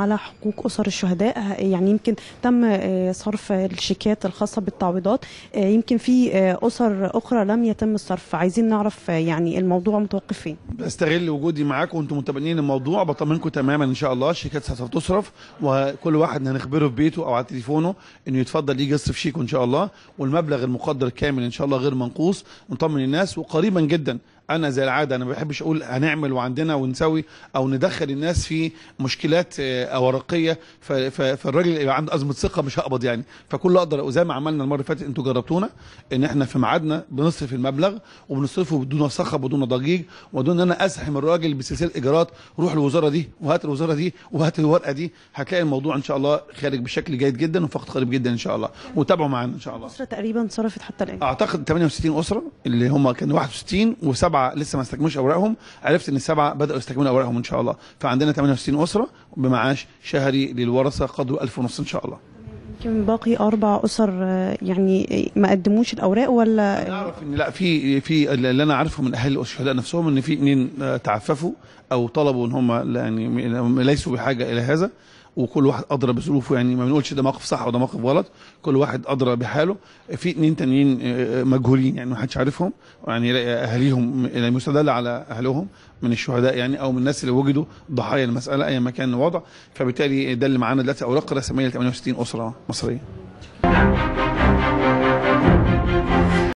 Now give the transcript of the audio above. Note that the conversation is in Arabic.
على حقوق اسر الشهداء يعني يمكن تم آه، صرف الشيكات الخاصه بالتعويضات آه، يمكن في آه، اسر اخرى لم يتم الصرف عايزين نعرف يعني الموضوع متوقف فين بستغل وجودي معاكم وانتم متابعين الموضوع بطمنكم تماما ان شاء الله الشيكات هتصرف وكل واحد هنخبره في بيته او على تليفونه انه يتفضل يجي يصرف شيكه ان شاء الله والمبلغ المقدر كامل ان شاء الله غير منقوص نطمن الناس وقريبا جدا انا زي العاده انا ما بحبش اقول هنعمل وعندنا ونسوي او ندخل الناس في مشكلات آه، ورقيه فالراجل يبقى عنده ازمه ثقه مش هقبض يعني فكل اقدر وزي ما عملنا المره اللي فاتت انتوا جربتونا ان احنا في ميعادنا بنصرف المبلغ وبنصرفه بدون صخب بدون ضجيج ودون ان انا ازحم الراجل بسلسله اجراءات روح الوزاره دي وهات الوزاره دي وهات الورقه دي هتلاقي الموضوع ان شاء الله خارج بشكل جيد جدا وفقد قريب جدا ان شاء الله وتابعوا معانا ان شاء الله اسره تقريبا صرفت حتى الان اعتقد 68 اسره اللي هم كانوا 61 و7 سبعه لسه ما استكملوش اوراقهم عرفت ان سبعه بداوا يستكملوا اوراقهم ان شاء الله فعندنا 68 اسره بمعاش شهري للورثه قدره 1000 ونص ان شاء الله يمكن باقي اربع اسر آه، يعني ما قدموش الاوراق ولا نعرف اعرف ان لا في في اللي انا عارفه من اهالي الشهداء نفسهم ان في اثنين آه، تعففوا او طلبوا ان هم يعني ليسوا بحاجه الى هذا وكل واحد ادرى بظروفه يعني ما بنقولش ده موقف صح وده موقف غلط كل واحد ادرى بحاله في اتنين تانيين آه، آه، مجهولين يعني ما حدش عارفهم يعني اهاليهم يعني مستدل على اهلهم من الشهداء يعني او من الناس اللي وجدوا ضحايا المساله ايا ما كان الوضع فبالتالي ده اللي معانا دلوقتي اوراق رسميه ل 68 اسره مصريه